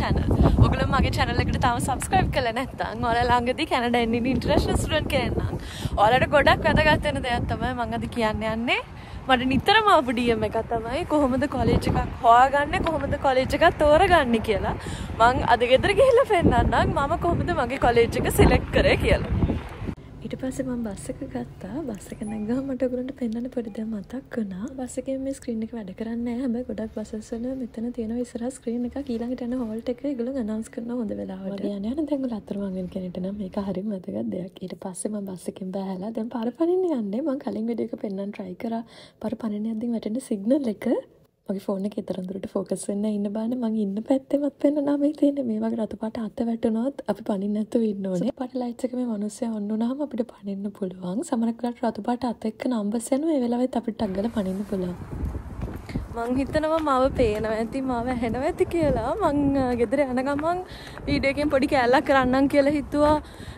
Channel ඔගල මගේ චැනලෙකට තම subscribe කළ නැත්තං ඔල ළඟදි කැනඩැන්නේ ඉන්ට්‍රශ්ස්ටරන් කියන්නම් ඔලට ගොඩක් වැදගත්වෙන දෙයක් තමයි මඟද කියන්න යන්නේ මට නිතරම අපඩියම එක තමයි කොහොමද කොලේජ් එකක් හොයාගන්න කොහොමද කොලේජ් එකක් තෝරගන්න කියලා මං අද ගෙදර ගිහිල්ලා පෙන්වන්නම් මම කොහොමද මගේ කොලේජ් එක සිලෙක්ට් කරේ කියලා ඊට පස්සේ මම බස් එක ගත්තා. බස් එක නැගගම මට ඔයගොල්ලන්ට පෙන්වන්න පොඩි දෙයක් මතක් වුණා. බස් එකෙන් මේ ස්ක්‍රීන් එක වැඩ කරන්නේ නැහැ. හැබැයි ගොඩක් බසස් වල මෙතන තියෙන ඉස්සරහා ස්ක්‍රීන් එකක් ඊළඟට යන හෝල්ට් එක ඒගොල්ලෝ අනවුන්ස් කරනවා හොඳ වෙලාවට. යන යන දැන් ඔය අතරමං වෙන කෙනෙක්ට නම් මේක හරිම වැදගත් දෙයක්. ඊට පස්සේ මම බස් එකෙන් බෑහලා දැන් පාර පනින්න යන්නේ. මම කලින් වීඩියෝ එක පෙන්වන්න try කරා. පාර පනින්න යද්දී වැටෙන සිග්නල් එක මගේ ෆෝන එක තරඳුරට ෆෝකස් වෙන්න ඉන්න බාන මං ඉන්න පැත්තෙමත් වෙන්න නමේ තියෙන මේ වගේ රතුපාට අත වැටුනොත් අපි පනින්න නැතුව ඉන්න ඕනේ පට ලයිට්ස් එක මේ මිනිස්සය ඔන්නුනහම අපිට පනින්න පුළුවන් සමහරක් වෙලාවට රතුපාට අත එක්ක නම්බර්ස් යනවා ඒ වෙලාවෙත් අපිට ටග් ගාලා පනින්න පුළුවන් මං හිතනවා මව පේනව ඇති මව හැනව ඇති කියලා මං ගෙදර යන ගමන් වීඩියෝකෙන් පොඩි කෑල්ලක් කරන්නම් කියලා හිතුවා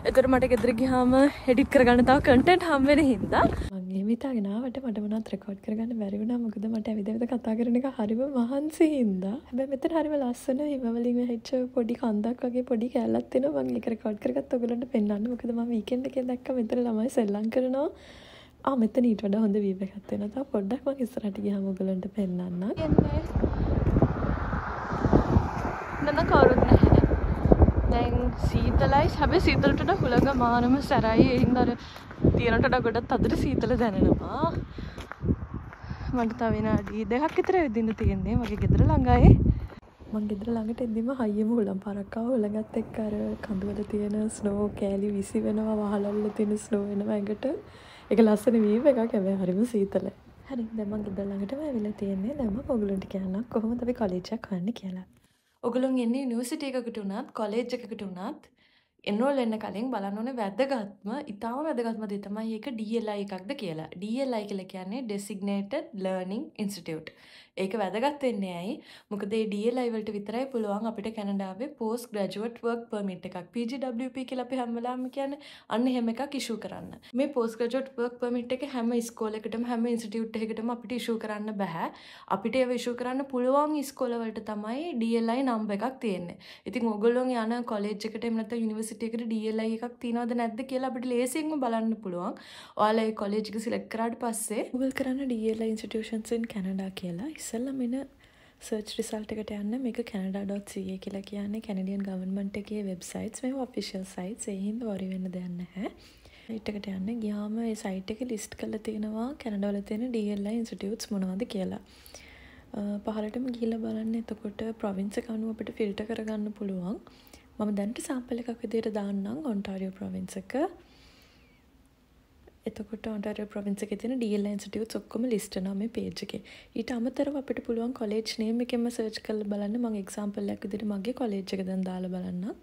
එතකොට මට ගෙදර ගියාම එඩිට් කරගන්න තව කන්ටෙන්ට් හම් වෙන හින්දා මං එහෙම හිතාගෙන ආවට මට මොනවත් රෙකෝඩ් කරගන්න බැරි වුණා මොකද මට ඇවිද ඇවිද කතා කරන එක හරිම මහන්සි හින්දා හැබැයි මෙතන හරිම ලස්සන හිම වලින් වෙච්ච පොඩි කන්දක් වගේ පොඩි කෑල්ලක් තියෙනවා මං ඒක රෙකෝඩ් කරගත්ත ඔයගලන්ට පෙන්වන්න මොකද මම වීකෙන්ඩ් එකේ දැක්ක මෙතන ළමයි සෙල්ලම් කරනවා මෙතන ඊට වඩා හොඳ වීව එකක් වෙනවා. තව පොඩ්ඩක් මම ඉස්සරහට ගියාම ඔයගලන්ට පෙන්නන්න. නම කවුරුත් නැහැ. දැන් සීතලයි. හැබැයි සීතලට වඩා හුලඟ මානම සැරයි. ඒ හින්දා අර තියෙනට වඩා ගොඩක් අතට සීතල දැනෙනවා. මට තව විනාඩි දෙකක් විතර විදින්න තියෙන්නේ. මගේ ගෙදර ළඟයි. මංගෙදර ළඟට එදදිම හයම හුලම් පරක්කාව හොළඟත් එක්කර කඳුවල තියෙන ස්නෝ කෑලි විසි වෙනවා වහලල්ල තියෙන ස්නෝ වෙන ඇඟට එක ලස්සන වීම එක කැබේ හරිම සීතල හරි දෙම ගෙදර ළඟට ඇවිලා තියෙන්නේ දැම පොගලුන්ට කියන්න කොහොම තබි කොලේජක් කන්න කියලා ඔගුලුන් එන්නේ නිවසිට එකකට වුණත් කොලේජ් එකකට වුණත් එන්නෝල් එන්න කලින් බලන්න ඕන වැදගත්ම ඉතාම වැදගත්ම දෙතමයි ඒක ඩLI එකක්ද කියලා ඩLI කියල කියන්නේ ඩෙසිගනේට ලර්නිින් ඉන්ස්ටියට් ඒක වැදගත් වෙන්නේ ඇයි? මොකද ඒ DLI වලට විතරයි පුළුවන් අපිට කැනඩාවේ post graduate work permit එකක් PGWP කියලා අපි හැම වෙලාවෙම කියන්නේ අන්න එහෙම එකක් ඉෂුව කරන්න. මේ post graduate work permit එක හැම ඉස්කෝලේකටම හැම ඉන්ස්ටිටියුට් එකකටම අපිට ඉෂුව කරන්න බෑ. අපිට ඒව ඉෂුව කරන්න පුළුවන් ඉස්කෝල වලට තමයි DLI නම්බර් එකක් තියෙන්නේ. ඉතින් ඕගොල්ලෝ යන කොලෙජ් එකට එහෙම නැත්නම් යුනිවර්සිටි එකට DLI එකක් තියෙනවද නැද්ද කියලා අපිට ලේසියෙන්ම බලන්න පුළුවන්. ඔයාලා ඒ කොලෙජ් එක සිලෙක්ට් කරාට පස්සේ Google කරන්න DLI institutions in Canada කියලා ඉස්සල්ල මෙන සර්ච් රිසල්ටකට යන්න මේක කැනඩා.ේ කියලා කියන්නේ කැනඩියන් ගවන්මන්ටගේ වෙබ්සයිටස් මේ ඔෆිසිල් සයිට් එහින්ද වරිවෙන්න දෙන්න හැ ඉටකට යන්න ගියාම සයිට් එක ලිස්ට් කල තියෙනවා කැනඩවල තියෙන ඩල්ල ඉන්ස්ටියුට්ස් මොනවාද කියලා පහලටම ගිල බලන්න එතකොට ප්‍රවින්ස කනුව අපට ෆිල්ට කරගන්න පුළුවන් මම දැන්ට සම්පල එකක් විදියට දාන්නම් ඔොන්ටාරියෝ ප්‍රවින්සක එතකොට ඔන්ටර ප්‍රවින්සක තින ඩියල් ඉන්ස්ටියුට් ඔක්කොම ලිස්ට් නම පේජ් එකේ. ඊට අමතරව අපිට පුළුවන් කොලේජ් නේම් එකෙන්ම සර්ච් කරලා බලන්න මම එක්සැම්පල් එකක් විදිහට මගේ කොලේජ් එක දැන් දාලා බලන්න.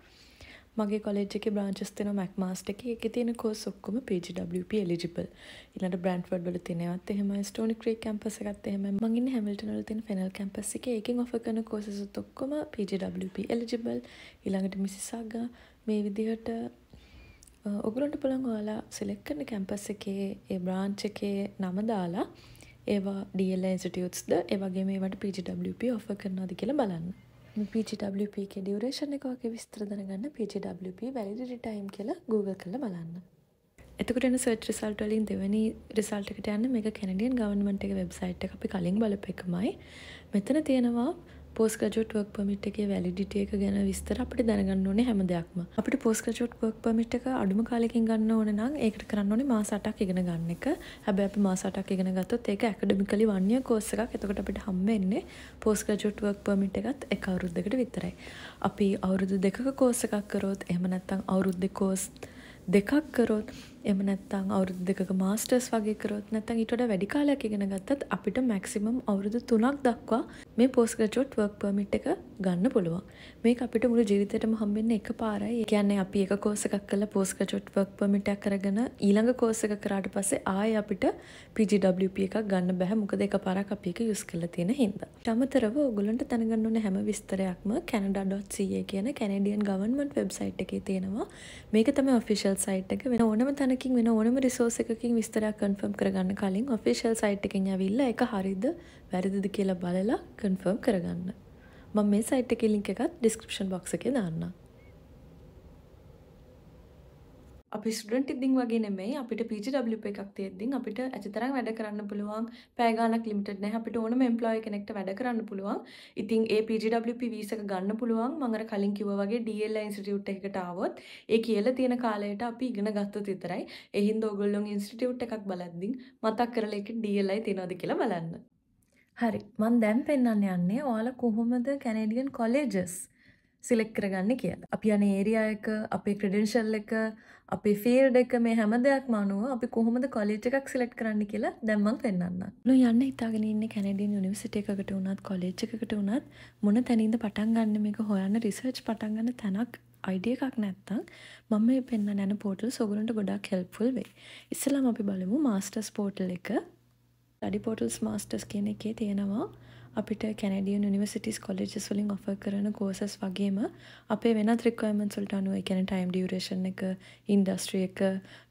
මගේ කොලෙජ් එකේ බ්‍රාන්චස් තියෙනවා මැක් මාස්ටර් එකේ. ඒකේ තියෙන කෝස් ඔක්කොම PGWP eligible. ඊළඟට බ්‍රැන්ඩ්ෆර්ඩ් වල තියෙනවත් එහෙමයි ස්ටෝනි ක්‍රීක් කැම්පස් එකත් එහෙමයි. මම ඉන්නේ හැමිල්ටන් වල තියෙන ෆෙනල් කැම්පස් එකේ. ඒකෙන් ඔෆර් කරන කෝසස් ඔක්කොම PGWP eligible. ඊළඟට මිසිසාගා මේ විදිහට ඔගුලන්ට පුළන් ඔයාලා සිලෙක් කරන කැම්පස් එකේ ඒ බ්‍රාංච් එකේ නම දාලා ඒවා ඩියල ඉන්ස්ටියුට්ස්ද ඒවගේ මේට පිජWP ඔෆ කරනාද කියලා බලන්න පිජWP එක ඩියවරේෂණ එකවාගේ විස්තර දනගන්න පිජWP වැලිඩිටි ටයිම් කියලා Google කළ බලන්න එතකට සර්ච් රිසල්ට වලින් දෙවැනි රිසල්ටකට යන්න මේ කැනඩියන් ගවන්මට එක වෙබ්සයිට් අපි කලින් බලප එකමයි මෙතන තියෙනවා පෝස් ගජොට් වක් පමිට් එකේ වැලිඩිටිය එක ගැන විස්තර අපට දැනගන්න ඕනේ හැම දෙයක්ම අපිට පෝස් ගජොට් වක් පමිට් එක අඩුම කාලෙකින් ගන්න ඕන නම් ඒකට කරන්න ඕනේ මාස 8ක් ඉගෙන ගන්න එක හැබැයි අපි මාස 8ක් ඉගෙන ගත්තොත් ඒක ඇකඩමිකලි වන් ඉයර් කෝස් එකක් එතකොට අපිට හම්බෙන්නේ පෝස් ග්‍රැජුවට් වර්ක් පර්මිට් එකත් එක අවුරුද්දකට විතරයි. අපි අවුරුදු දෙකක කෝස් එකක් කරොත් එහෙම නැත්නම් අවුරුද්දේ කෝස් දෙකක් කරොත් එම නැත්තං අවුරුදු දෙක මාස්ටර්ස් වගේ කරොත් නැතන් ඉටොට වැඩි කාලයක් ඉගෙන ගත්තත් අපිට මැක්සිමම් අවුරුදු තුනක් දක්වා මේ පෝස්ග්‍රජෝට් වර්ක් පර්මිට් එක ගන්න පුළුවන් මේ අපිට මුළු ජීවිතයටම හම්බෙන්න එක පාරයි කියන්නේ අපි එක කෝසකක් කළ පෝස්ග්‍රජෝට් වර්ක් පර්මිටක් කරගෙන ඊළඟ කෝසක කරාට පස්සේ ආය අපිට PGWP එකක් ගන්න බැහැ මොකද එක පාරක් අපි එක යුස් කරලා තියෙන හින්දා අමතරව ඔගොල්ලන්ට දැනගන්න ඕන හැම විස්තරයක්ම canada.ca කියන කැනඩියන් ගවර්න්මන්ට් වෙබ්සයිට් එකේ තියෙනවා මේක තමයි ඔෆිෂල් සයිට් එක වෙන ඕනම තැන එකකින් වෙන ඕනම රිසෝස් එකකින් විස්තරයක් කන්ෆර්ම් කරගන්න කලින් ඔෆිෂල් සයිට් එකෙන් ඇවිල්ලා ඒක හරිද වැරදිද කියලා බලලා කන්ෆර්ම් කරගන්න. මම මේ සයිට් එකේ ලින්ක් එකත් ඩිස්ක්‍රිප්ෂන් බොක්ස් එකේ දාන්නම්. අපි ස්ටඩට ඉදිං වගේ නෙමයි අපිට පිජW එකක් තියෙද්දිින් අපිට ඇතරම් වැඩ කරන්න පුළුවන් පෑගානක් ලිමිට නෑ අපිට ඕනම එම්පලෝය කෙනෙක්ට වැඩ කරන්න පුළුවන් ඉතින් ඒ පිජW වීසක ගන්න පුළුවන් මඟර කලින් කිව වගේ ඩල් ඉන්ස්ටියුට් එකට ආවොත් ඒ කියල තියෙන කාලයට අපි ඉගෙන ගත්තු තිතරයි එහින් දෝගොල්ලොන් ඉන්ස්ටියුට් එකක් බලද්දිින් මතක් කරල එක ඩල්ලයි තියෙනවද කියලා බලන්න හරි මන් දැම් පෙන්න්න යන්නේ ඕල කොහොමද කැනඩියන් කොලේජස් සිලෙක් කරගන්න කියලා. අපි යන ඒරියා එක අපේ ක්‍රඩෙන්ශල් එක අපේ ෆිල්ඩ් එක මේ හැම දෙයක්ම අනුව අපි කොහොමද කොලේජ් එකක් සිලෙක්ට් කරන්න කියලා දැන් මම පෙන්වන්නම්. නෝ යන්න හිතාගෙන ඉන්නේ කැනඩියන් යුනිවර්සිටි එකකට වුණත් කොලේජ් එකකට වුණත් මොන තැනින්ද පටන් ගන්න මේක හොයන්න රිසර්ච් පටන් ගන්න තැනක් අයිඩිය එකක් නැත්තං මම මේ පෙන්න්න නැන පෝටල් සොගලන්ට ගොඩක් හෙල්පුල් වේ. ඉස්සලම අපි බලමු මාස්ටර්ස් පෝටල් එක ඩඩි පෝටල්ස් මාස්ටර්ස් කියන එකේ තියෙනවා අපිට කැනඩියන් නිවසිටස් කොලෙජස් වලින් ඔෆ කරන කෝසස් වගේම අපේ වෙන ත්‍රික්වයමන් සොල්ට අනුව එකැන ටයිම් ඩියරේෂන් එක ඉන්ඩස්ට්‍රිය එක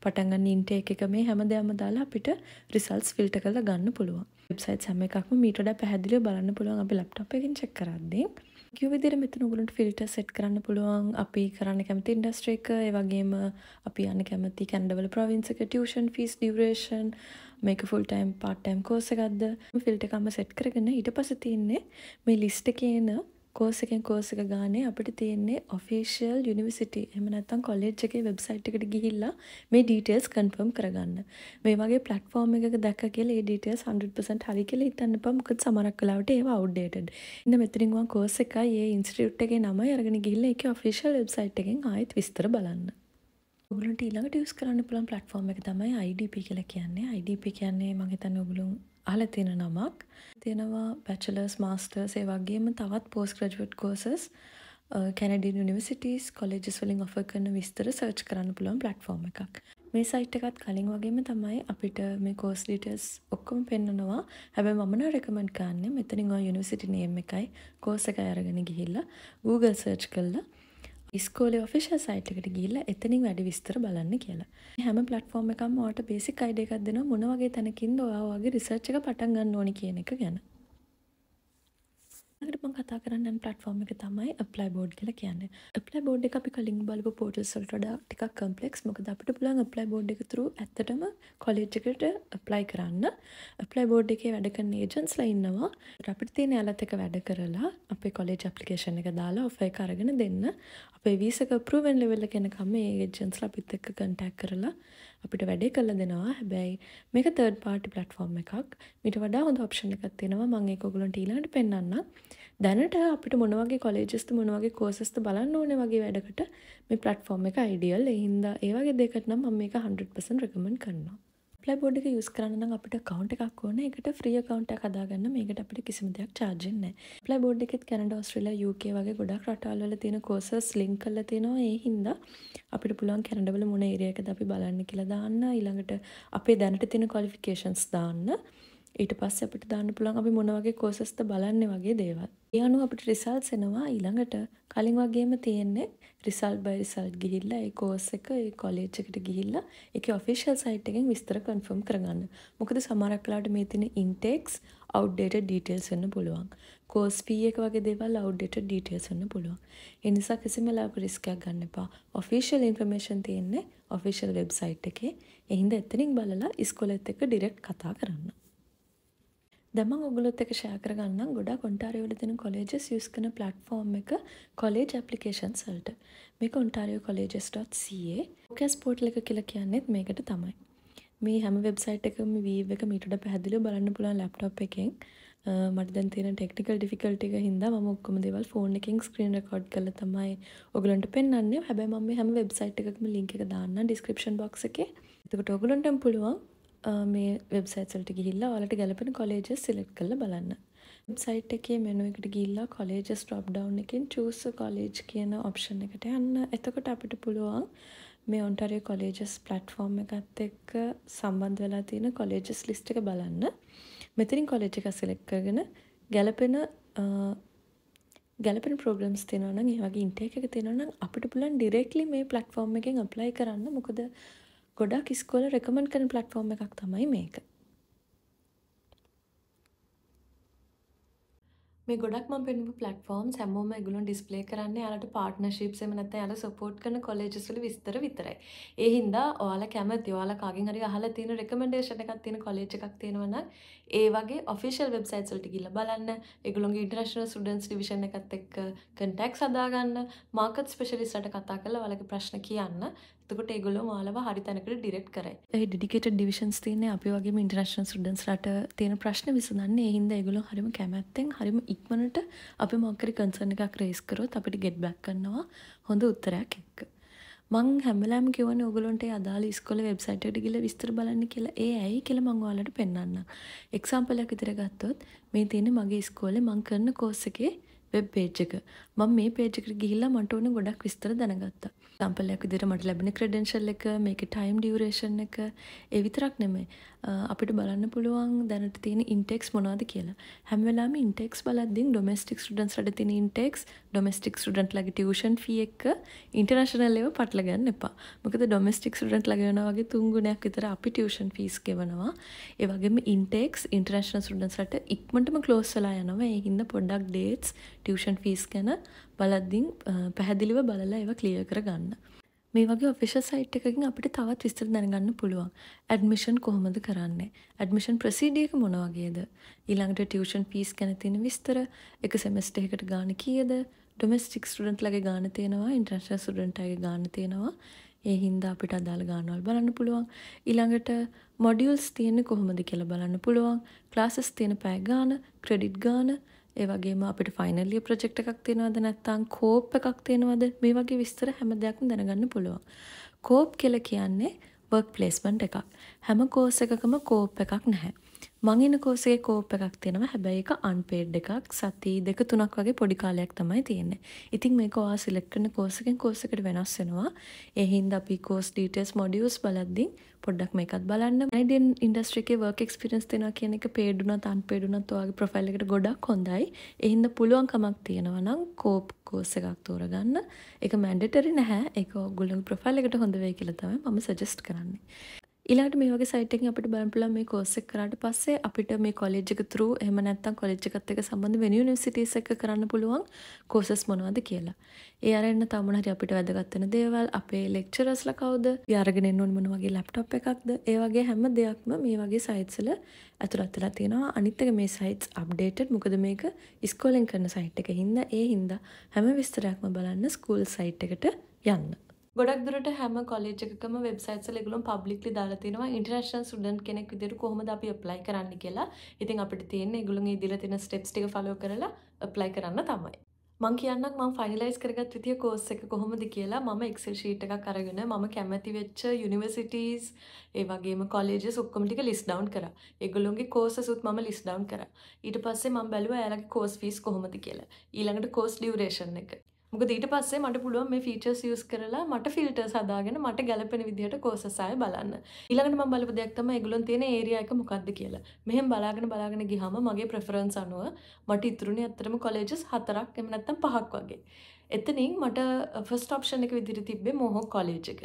පටන්ගන්න ඉන්ට එක මේ හැම දෙයම දාලා අපිට රිසල්ස් ෆිල්ට කළ ගන්න පුළුව වෙබ්සයිට් හැම එකක්ම මීටඩ පැහැදිලි බලන්න පුළුවන් අපි ලප්ටප් එකින් චෙක් කරද්දී කිව් විදිර මෙතන ඔගලන්ට ෆිල්ට සෙට් කරන්න පුළුවන් අපි කරන්න කැමති ඉන්ඩස්ට්‍රේක ඒ වගේම අපි යන්න කැමති කැන්ඩවල ප්‍රවින්සක ටියෂන් ෆිස් ඩිවරේෂන් මේක ෆුල්ටයිම් පාට්ටයිම් කෝසකක්ද ෆිල්ටකම සෙට් කරගෙන ඉට පස තියන්නේ මේ ලිස්ට කියන කෝසකෙන් කෝසක ගානේ අපට තියන්නේ ඔෆිසිියල් යනිවසිට එමනත්තන් කොලෙජ්ගේ වෙබ්සයිට් එකට ගිහිල්ලා මේ ඩීටේස් කන්ෆර්ම් කරගන්න මේ වගේ පලටෆෝර්ම් එක දැක කියල ඩටස් 100% හරි කියල ඉතන්න පමකත් සමරක් කලාවට ඒ අවඩ්ඩේට ඉන්න මෙතරින්වා කෝසක ඒ ඉන්ස්ටියුට්ගේ නම අරගෙන ගිල්ල එක ෆිසිල් වෙබ්සයිට් එකෙන් ආයත් විස්තර බලන්න ඔබලන්ට ඊළඟට යස් කරන්න පුළන් පලට්ෆෝර්ම් එක තමයි IDP කල කියන්නේ IDP කියන්නේ මහිතන් ඔබලුන් අල තියෙන නමක් තියෙනවා පැචලර්ස් මස්ටර් සේවගේම තවත් postgraduate courses Canada universities colleges වලින් ඔෆ කරන විස්තර සර්ච් කරන්න පුළන් පලට්ෆෝර්ම් එකක් මේ සයිට් එකත් කලින් වගේම තමයි අපිට මේ කෝස් ඩීටස් ඔක්කොම පෙන්න්නනවා හැබැ මන රෙකමෙන්ට් කාන්නේ මෙතනින් ඔ යුනිසිටි නේම් එකයි කෝස එක අරගෙන ගිහිල්ලා Google සර්ච් කල්ලා ස්කෝලේ ඔෆිෂල් සයිට්කට ගිල්ල එතනින් වැඩි විස්තර බලන්න කියලා හැම පලටෆෝර්ම් එකම් ට බේසි අයිඩ එකක් දෙන මොනවගේ තැනකින්ද ඔයාගේ රිසර්ච් එක පටන් ගන්න ඕනි කියන එක ගැන ට මං කතා කරන්න පටෆෝර්ම එක තමයි ප්ලයි බෝඩ් කියල කියන්න ප්ලයි බෝඩ් එක අපි කලින් බලපු පෝටසල්ටඩ ටික් කම්පලෙක්ස් මොකද අපට පුලන් ප්ලයි බෝඩ් එක තුරු ඇතටම කොලෙජ්කට ප්ලයි කරන්න ප්ලයි බෝඩ් එකේ වැඩකන්න ඒජන්ස් ලඉන්නවා රපිට තියෙන ඇලත් එක වැඩ කරලා අපේ කොලෙජ් අපපලිකේෂන් එක දාලා ඔෆය කරගෙන දෙන්න අපේ වීසක පරුවෙන් ලෙවෙල්ල කෙනකම ඒජන්ස් ලපිත් එක්ක කටැක් කරලා අපිට වැඩේ කළ දෙනවා හැබැයි මේක තර්ඩ් පාටි පලට්ෆෝර්ම් එකක් මිට වඩා හොඳ ඔප්ෂණ එකක් තියෙනවා මං ඒක ඔගලන්ට ඊළඟට පෙන්වන්න දැනට අපිට මොන වගේ කොලේජස්ද මොන වගේ කෝසස්ද බලන්න ඕනේ වගේ වැඩකට මේ ප්ලට්ෆෝර්ම් එක අයිඩියල් ඒ හින්දා ඒ වගේ දෙයකට නම් මම මේක 100% රෙකමන්ඩ් කරනවා ඇප්ලයි බොඩ් එක යුස් කරන්න නම් අපිට කවුන්ට් එකක් ඕන. ඒකට ෆ්‍රී account එකක් හදාගන්න. මේකට අපිට කිසිම දෙයක් charge වෙන්නේ නැහැ. ඇප්ලයි බොඩ් එකෙත් කැනඩා, ඕස්ට්‍රේලියා, UK වගේ ගොඩක් රටවල් වල තියෙන courses link කරලා තියෙනවා. ඒ හින්දා අපිට පුළුවන් කැනඩා වල මොන area එකද අපි බලන්න කියලා දාන්න. ඊළඟට අපේ දැනට තියෙන qualifications දාන්න. ඊට පස්ස අපිට දාන්න පුළන් අපි මොනවගේ කෝසස්ත බලන්න වගේ දේවල්. ඒ අනු අපට රිසල් සෙනවා ඊළඟට කලින් වගේම තියෙන්නේ රිසල් බයිරිසල්් ගිහිල්ල ඒ කෝස්ස එක ඒ කොලේච්චකට ගිහිල්ල එක ඔෆිෂල් සයිට් එකෙන් විස්තර කන්ෆර්ම් කරගන්න මොකද සමරක්ලාට මේ තින ඉන්ටෙක්ස් අවඩ්ඩේට ඩීටේල්ස් වෙන්න පුළුවන් කෝස්පී එක වගේ දේවල් අවඩ්ඩට ඩීටේල්ස් වෙන්න පුළුවන් එනිසා කිසිම ලාබ රිස්කයක් ගන්න එපා ඔෆිෂල් ඉන්ෆර්මේෂන් තියෙන්නේ ඔෆිෂල් වෙබ්සයිට් එකේ එහින්ද එතනින් බලලා ඉස්කොලෙත් එක ඩිරෙක්ට් කතා කරන්න දැම ඔගලොත් එක ශෑකරගන්න ගොඩා කොන්ටාරයෝල තින කොලේජස් යස් කන පලට්ෆෝර්ම් එක කොලේජ් ඇපලිකේෂන් සල්ට මේ කොන්ටාරියෝ කොලේජස්.ca කැස් පෝට්ල එක කියලා කියන්නෙත් මේකට තමයි මේ හැම වෙබ්සයිට් එකම වීව එක මීට පැදිලි බලන්න පුළන් ලැප්ටොප් එකෙන් මට දැන් තියෙන ටෙක්නිකල් ඩිෆිකල්ටි එක හින්දා මම ඔක්කොම දේවල් ෆෝන් එකකින් ස්ක්‍රීන් රෙකෝඩ් කරලා තමයි ඔයගලන්ට පෙන්වන්නේ. හැබැයි මම මේ හැම වෙබ්සයිට් එකකම ලින්ක් එක දාන්නම් ඩිස්ක්‍රිප්ෂන් බොක්ස් එකේ. එතකොට ඔයගලන්ටම පුළුවන් මේ වෙබ්සයිට්සල්ට ගිහිල්ලා ඔලට ගැලපෙන කොලේජ සිලෙට් කළ බලන්න. වෙබ්සයිට් එකේ මෙනු එකට ගිල්ලා කොලේජස් ටොප් ඩව් එකින් චූස කොලේජ් කියන ඔප්ෂන් එකට යන්න එතකොට අපිට පුළුවන් මේ ඔන්ටරය කොලේජස් පලට්ෆෝර්ම් එකත් එක්ක සම්බන්ධ වෙලා තියෙන කොලේජස් ලිස්ට එක බලන්න මෙතරින් කොලේජ් එක සිලෙක්කගෙන ගැලපෙන ගැලපෙන ප්‍රෝග්‍රම්ස් තියෙනවනම් ඒ වගේ ඉන්ටේක් එක තියෙනවනම් අපිට පුළුවන් ඩිරෙක්ට්ලි මේ ප්ලට්ෆෝම් එකෙන් ඇප්ලයි කරන්න මොකද ගොඩක් ඉස්කෝල රෙකමෙන්ඩ් කරන ප්ලට්ෆෝම් එකක් තමයි මේක. මේ ගොඩක් මම පෙන්වපු ප්ලට්ෆෝම්ස් හැමෝම ඒගොල්ලෝ ඩිස්ප්ලේ කරන්නේ යාලට පාර්ට්නර්ෂිප්ස් එහෙම නැත්නම් යාලා සපෝට් කරන කොලෙජස් වල විස්තර විතරයි. ඒ හින්දා ඔයාලා කැමති ඔයාලා කාගෙන් හරි අහලා තියෙන රෙකමෙන්ඩේෂන් එකක් තියෙන කොලෙජ් එකක් තියෙනවා නම් ඒ වගේ ඔෆිෂල් වෙබ්සයිට්ස් වලට ගිහිල්ලා බලන්න. ඒගොල්ලෝගේ ඉන්ටර්නැෂනල් ස්ටුඩන්ට්ස් ඩිවිෂන් එකත් එක්ක කන්ටැක්ට්ස් හදාගන්න. මාකට් ස්පෙෂලිස්ට්ලට කතා කරලා ඔයාලගේ ප්‍රශ්න කියන්න. තකොට ඒගොල්ලෝ මාලව හරි තැනකට ඩිරෙක්ට් කරයි ඩිකේට ඩිවිෂන්ස් තියන්නේ අපි වගේ ඉන්ටර්නශන සුඩන්ස් රට තියෙන ප්‍රශ්න විසඳන්න එහින්ද ඒගොලො හරිම කැමැත්තෙන් හරිම ඉක්මනට අපි මොක්කරි කන්සර්න එකක් රේස්කරොත් අපිට ගෙට් බැක් කන්නවා හොඳ උත්තරයක් එක්ක මං හැමලෑම් කිවන ඔගලොන්ට අදාල ස්කොල වෙබ්සයිට්ට ගිල විස්තර බලන්න කියලා ඒ ඇයි කියල මංවාලට පෙන්න්න එක්සාම්පලයක් ඉතිරගත්තොත් මේ තියෙන මගේ ස්කෝලේ මං කරන්න කෝස්සකේ වෙබ් පේජ් එක මම මේ පේජ් එකට ගිහිල්ලා මට ඕන ගොඩක් විස්තර දැනගත්තා. සම්පලයක් විදිහට මට ලැබෙන ක්‍රෙඩෙන්ෂල් එක මේකේ ටයිම් ඩියුරේෂන් එක ඒ විතරක් නෙමෙයි අපිට බලන්න පුළුවන් දැනට තියෙන ඉන්ටෙක්ස් මොනවද කියලා. හැම වෙලාවෙම ඉන්ටෙක්ස් බලද්දී ඩොමෙස්ටික් ස්ටුඩන්ට්ස් රට තියෙන ඉන්ටෙක්ස් ඩොමෙස්ටික් ස්ටුඩන්ට් ලගේ ටියුෂන් ෆී එක ඉන්ටර්නැෂනල් ලෙවල් පටල ගන්න එපා. මොකද ඩොමෙස්ටික් ස්ටුඩන්ට් ලගේ වෙනවා වගේ තුන් ගුණයක් විතර අපි ටියුෂන් ෆීස් ගෙවනවා. ඒ වගේම ඉන්ටෙක්ස් ඉන්ටර්නැෂනල් ස්ටුඩන්ට්ස් රට ඉක්මනටම ක්ලෝස් වෙලා යනවා. ඒ හින්දා පොඩ්ඩක් ඩේට්ස් ටියෂන් ෆිස් ගැන බලද්දිින් පැහැදිලිව බලලා ඒව කලිය කරගන්න. මේ වගේ ඔෆිෂ සයිට් එකකින් අපිට තවත් විස්තර දැනගන්න පුළුවන් ඇඩමිෂන් කොහොමද කරන්න ඇඩමිෂන් ප්‍රසිඩියක මොනවගේද ඊළඟට ටියෂන් ෆිස් ගැන තියෙන විස්තර එක සෙමස්ට එකට ගාන කියද ඩොමස්ටික් ස්ටඩන්ට ලගේ ගාන තියෙනවා ඉන්ට්‍රශ සුඩන්ටගේ ගාන තියෙනවා ඒ හින්දා අපිට අදාළ ගානවල් බලන්න පුළුවන් ඊළඟට මොඩියල්ස් තියෙන්නේ කොහොමද කියලා බලන්න පුළුවන් ක්ලාසස් තියෙන පැය ගාන ක්‍රෙඩිට් ගාන ඒ වගේම අපිට ෆයිනල් ඉයර් ප්‍රොජෙක්ට් එකක් තියෙනවද නැත්නම් කෝප් එකක් තියෙනවද මේ වගේ විස්තර හැම දෙයක්ම දැනගන්න පුළුවන්. කෝප් කියලා කියන්නේ වර්ක් ප්ලේස්මන්ට් එකක්. හැම කෝස් එකකම කෝප් එකක් නැහැ. මං ඉන්න කෝසෙකේ කෝප් එකක් තියෙනවා. හැබැයි ඒක අන්පේඩ් එකක්. සති දෙක තුනක් වගේ පොඩි කාලයක් තමයි තියෙන්නේ. ඉතින් මේක ඔයා සිලෙක්ට් කරන කෝස් එකෙන් කෝස් එකට වෙනස් වෙනවා. ඒ හින්දා අපි කෝස් ඩීටේල්ස් මොඩියුල්ස් බලද්දී පොඩ්ඩක් මේකත් බලන්න. මයිඩෙන් ඉන්ඩස්ට්‍රි එකේ වර්ක් එක්ස්පීරියන්ස් දෙනවා කියන එක පේඩ් උනත් අන්පේඩ් උනත් ඔයාගේ ප්‍රොෆයිල් එකට ගොඩක් හොඳයි. ඒ හින්දා පුළුවන් කමක් තියෙනවා නම් කෝප් කෝස් එකක් තෝරගන්න. ඒක මැන්ඩටරි නැහැ. ඒක ඔයගොල්ලෝ ප්‍රොෆයිල් එකට හොඳ වෙයි කියලා තමයි මම සජෙස්ට් කරන්නේ. ඊළඟට මේ වගේ සයිට් එකකින් අපිට බලන්න පුළුවන් මේ කෝස් එක කරාට පස්සේ අපිට මේ කොලෙජ් එක through එහෙම නැත්නම් කොලෙජ් එකත් එක්ක සම්බන්ධ වෙන යුනිවර්සිටිස් එක කරන්න පුළුවන් කෝසස් මොනවද කියලා. ඒ අරන්න තමුණ හරි අපිට වැදගත් වෙන දේවල් අපේ ලෙක්චරර්ස්ලා කවුද? ඒ අරගෙන එන්න ඕන මොන වගේ ලැප්ටොප් එකක්ද? ඒ වගේ හැම දෙයක්ම මේ වගේ සයිට්ස් වල ඇතුළත් වෙලා තියෙනවා. අනිත් එක මේ සයිට්ස් අප්ඩේටඩ් මොකද මේක ඉස්කෝලෙන් කරන සයිට් එක හින්දා ඒ හින්දා හැම විස්තරයක්ම බලන්න ස්කූල් සයිට් එකට යන්න. ගොඩක් දුරට හැම කොලෙජ් එකකම වෙබ්සයිට්සල ගලුම් පබ්ලික්ලි දාලා තියෙනවා ඉන්ටර්නේෂනල් ස්ටුඩන්ට් කෙනෙක් විදිහට කොහොමද අපි apply කරන්න කියලා. ඉතින් අපිට තියෙන්නේ ඒගොල්ලන්ගේ ඉදිරියට තියෙන steps ටික follow කරලා apply කරන්න තමයි. මං කියන්නක් ම ෆයිනලයිස් කරගත් විතිය කෝස් එක කොහොමද කියලා ම එක්සල් ශීට් එකක් කරගෙන ම කැමැති වෙච්ච යුනිවර්සිටස් ඒ වගේම කොලේජ සුක්කමටික ලිස් ඩවන් කර එගොලුන්ගේ කෝස සුත් ම ලිස් ඩවන් කර ඊට පස්සේ මං බැලුව ඇලගේ කෝස් ෆිස් කොහොමති කියලා ඊළඟට කෝස් ඩියවරේෂන් එක මොකද ඊට පස්සේ මට පුළුවන් මේ ෆීචර්ස් යූස් කරලා මට ෆිල්ටර්ස් හදාගෙන මට ගැලපෙන විදිහට කෝසස් ආය බලන්න. ඊළඟට මම බලපු දෙයක් තමයි ඒගොල්ලන් තියෙන ඒරියා එක මොකද්ද කියලා. මෙහෙම බලාගෙන බලාගෙන ගිහම මගේ ප්‍රෙෆරන්ස් අනුව මට ඉතුරුනේ ඇත්තටම කොලෙජස් හතරක් එහෙම නැත්නම් පහක් වගේ. එතනින් මට ෆස්ට් uh, ඔප්ෂන් එක විදිහට තිබ්බේ මොහො කොලෙජ් එක.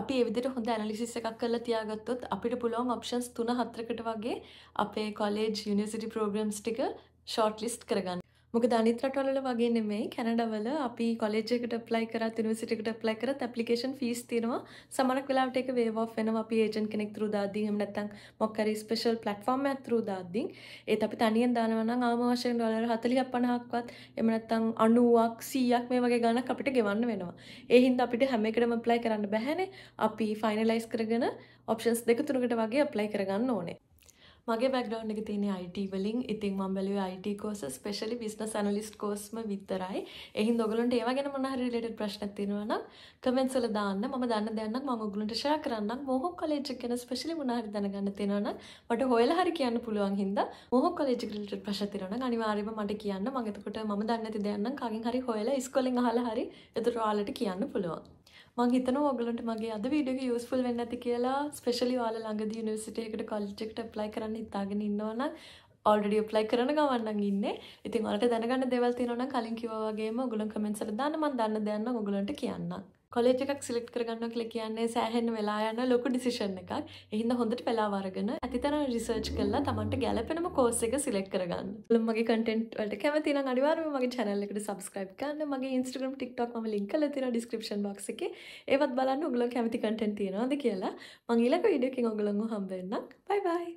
අපි එවිදිට හොඳ ඇනලිසිස් එකක් කරලා තියාගත්තොත් අපිට පුළුවන් ඔප්ෂන්ස් තුන හතරකට වගේ අපේ කොලේජ් යුනිසිටි ප්‍රෝග්‍රම්ස් ටික ෂෝට් ලිස්ට් කරගන්න මොකද අනිත් රටවල වගේ නෙමෙයි කැනඩාවල අපි කොලෙජ් එකට ඇප්ලයි කරා යුනිවර්සිටි එකට ඇප්ලයි කරත් ඇප්ලිකේෂන් ෆීස් තියෙනවා සමහරක් වෙලාවට ඒක වේව් ඔෆ් වෙනවා අපි ඒජන්ට් කෙනෙක් through දාද්දී එහෙම නැත්නම් මොකක් හරි ස්පෙෂල් ප්ලැට්ෆෝම් එකක් through දාද්දී ඒත් අපි තනියෙන් දානවා නම් ආම වශයෙන් ඩොලර් 40ක් 50ක්වත් එහෙම නැත්නම් 90ක් 100ක් මේ වගේ ගණනක් අපිට ගෙවන්න වෙනවා ඒ හින්දා අපිට හැම එකටම ඇප්ලයි කරන්න බැහැනේ අපි ෆයිනලයිස් කරගෙන ඔප්ෂන්ස් දෙක තුනකට වගේ ඇප්ලයි කරගන්න ඕනේ මගේ බැක්ඩවන්් එක තියෙන අයිට වලින් ඉතින් මම් බැලුව අයිට කෝස ස්පෙශලි බිස්න සැනලිස්ට කෝස්ම විතරයි එහි දොගලන්ට ඒවා ගැන මනහරි ලට ප්‍රශ්න තිෙනවන කමෙන්සල දාන්න ම දන්න දෙයන්න ම ගලට ෂය කරන්න මොහ කොලේජ් ගැන ස්පෙශලි මනහරි දැනගන්න තිෙනවන මට හොයල හරි කියන්න පුළුවන් හිද මොහ කොලේජ් ලට ප්‍රශතිරන අනිවාරම මට කියන්න මගතකොට ම දන්න දෙයන්න කගින් හරි හොයලා ස්කොලින් හල හරි එතුරවාලට කියන්න පුළුවන්. මං හිතන ඔගලන්ට මගේ අද වීඩියෝ එක යූස්ෆුල් වෙන්න ඇති කියලා ස්පෙෂලි ඔයාලා ළඟදී යුනිවර්සිටි එකට කොලෙජ් එකට ඇප්ලයි කරන්න හිතාගෙන ඉන්නවනම් ඔල්ඩඩි ප්ලයි කරන ගවන්න ඉන්න ඉතින් ඔලට දැනගන්න දෙවල් තිනවන කලින් කිවවාගේම ගුලන් කමෙන්සර දාන්න මන් දන්න දෙයන්න ගුලන්ට කියන්න කොලේජ් එකක් සිලෙක්් කරගන්න කියල කියන්නේ සෑහෙන් වෙලා යන ලොකු ඩිසිෂන් එකක් එහින්ද හොඳට පෙලාවාරගෙන ඇතිතර රිසර්ච් කල්ලා තමන්ට ගැලපෙනම කෝස් එක සිලෙක් කරගන්න ලමගේ කටෙන්ට් වලට කැමතින අනිවාර්ම මගේ චැනල් එකට සබස්ක්‍රයිබ් කරන්න මගේ ඉන්ස්ටගම් ටික්ටොක් ම ලින්ක තින ඩිස්ක්‍රපෂන් බොක්ස එක ඒවත් බලන්න උගලො කැමති කටෙන්ට තියෙනවාද කියලා මංගේලක ඉඩකින් ඔගලොන්ු හම්බෙන්න්නක් බයි බයි